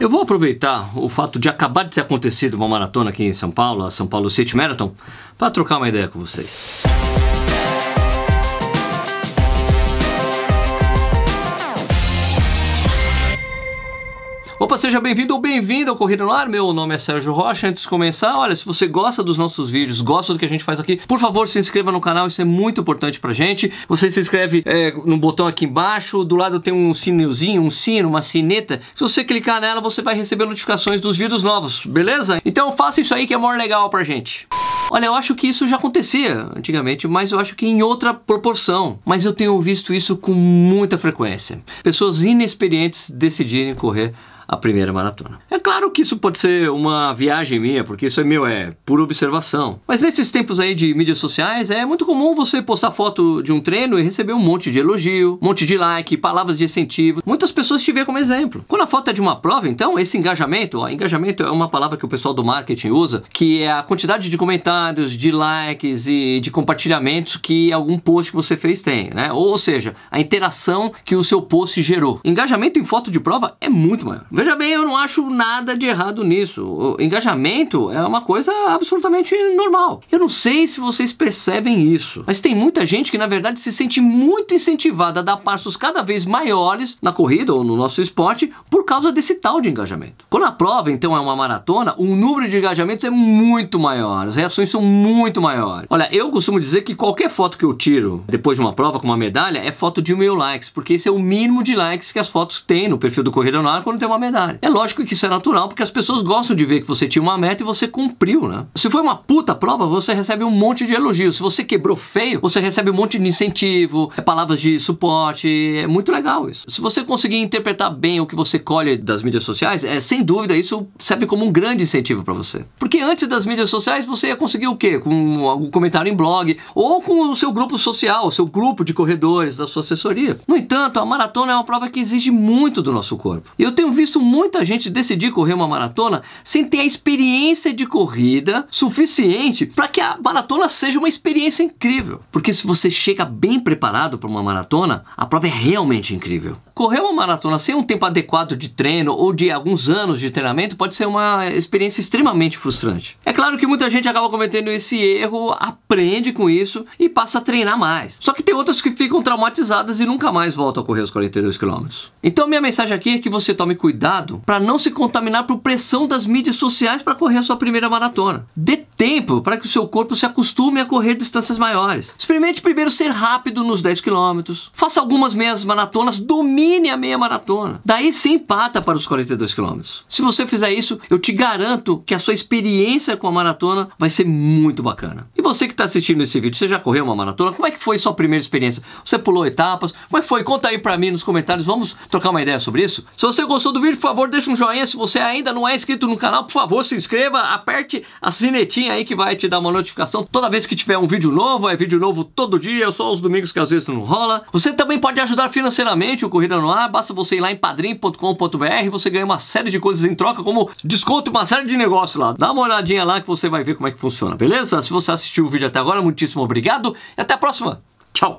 Eu vou aproveitar o fato de acabar de ter acontecido uma maratona aqui em São Paulo, a São Paulo City Marathon, para trocar uma ideia com vocês. Opa, seja bem-vindo ou bem-vinda ao Corrida no Ar. Meu nome é Sérgio Rocha. Antes de começar, olha, se você gosta dos nossos vídeos, gosta do que a gente faz aqui, por favor, se inscreva no canal, isso é muito importante pra gente. Você se inscreve é, no botão aqui embaixo, do lado tem um sininhozinho, um sino, uma sineta. Se você clicar nela, você vai receber notificações dos vídeos novos, beleza? Então faça isso aí que é maior legal pra gente. Olha, eu acho que isso já acontecia antigamente, mas eu acho que em outra proporção. Mas eu tenho visto isso com muita frequência. Pessoas inexperientes decidirem correr a primeira maratona. É claro que isso pode ser uma viagem minha, porque isso é meu, é por observação. Mas nesses tempos aí de mídias sociais, é muito comum você postar foto de um treino e receber um monte de elogio, um monte de like, palavras de incentivo. Muitas pessoas te vê como exemplo. Quando a foto é de uma prova, então, esse engajamento, ó, engajamento é uma palavra que o pessoal do marketing usa, que é a quantidade de comentários, de likes e de compartilhamentos que algum post que você fez tem, né? ou seja, a interação que o seu post gerou. Engajamento em foto de prova é muito maior. Veja bem, eu não acho nada de errado nisso. O engajamento é uma coisa absolutamente normal. Eu não sei se vocês percebem isso, mas tem muita gente que na verdade se sente muito incentivada a dar passos cada vez maiores na corrida ou no nosso esporte por causa desse tal de engajamento. Quando a prova então é uma maratona, o número de engajamentos é muito maior, as reações são muito maiores. Olha, eu costumo dizer que qualquer foto que eu tiro depois de uma prova com uma medalha é foto de mil likes, porque esse é o mínimo de likes que as fotos têm no perfil do Corrida no Ar quando tem uma medalha é lógico que isso é natural, porque as pessoas gostam de ver que você tinha uma meta e você cumpriu, né? Se foi uma puta prova, você recebe um monte de elogios. Se você quebrou feio, você recebe um monte de incentivo, é palavras de suporte. É muito legal isso. Se você conseguir interpretar bem o que você colhe das mídias sociais, é sem dúvida isso serve como um grande incentivo para você. Porque antes das mídias sociais, você ia conseguir o quê? Com algum comentário em blog ou com o seu grupo social, o seu grupo de corredores da sua assessoria. No entanto, a maratona é uma prova que exige muito do nosso corpo. E eu tenho visto visto muita gente decidir correr uma maratona sem ter a experiência de corrida suficiente para que a maratona seja uma experiência incrível. Porque se você chega bem preparado para uma maratona, a prova é realmente incrível. Correr uma maratona sem um tempo adequado de treino ou de alguns anos de treinamento pode ser uma experiência extremamente frustrante. É claro que muita gente acaba cometendo esse erro, aprende com isso e passa a treinar mais. Só que tem outras que ficam traumatizadas e nunca mais voltam a correr os 42 km. Então minha mensagem aqui é que você tome cuidado cuidado para não se contaminar por pressão das mídias sociais para correr a sua primeira maratona. Dê tempo para que o seu corpo se acostume a correr distâncias maiores. Experimente primeiro ser rápido nos 10 km, faça algumas meias maratonas, domine a meia maratona. Daí se empata para os 42 km. Se você fizer isso, eu te garanto que a sua experiência com a maratona vai ser muito bacana. E você que está assistindo esse vídeo, você já correu uma maratona? Como é que foi sua primeira experiência? Você pulou etapas? Como é que foi? Conta aí para mim nos comentários, vamos trocar uma ideia sobre isso? Se você gostou do vídeo, vídeo, por favor, deixa um joinha. Se você ainda não é inscrito no canal, por favor, se inscreva, aperte a sinetinha aí que vai te dar uma notificação toda vez que tiver um vídeo novo. É vídeo novo todo dia, é só os domingos que às vezes não rola. Você também pode ajudar financeiramente o Corrida no Ar. Basta você ir lá em padrim.com.br, você ganha uma série de coisas em troca, como desconto e uma série de negócios lá. Dá uma olhadinha lá que você vai ver como é que funciona, beleza? Se você assistiu o vídeo até agora, muitíssimo obrigado e até a próxima. Tchau!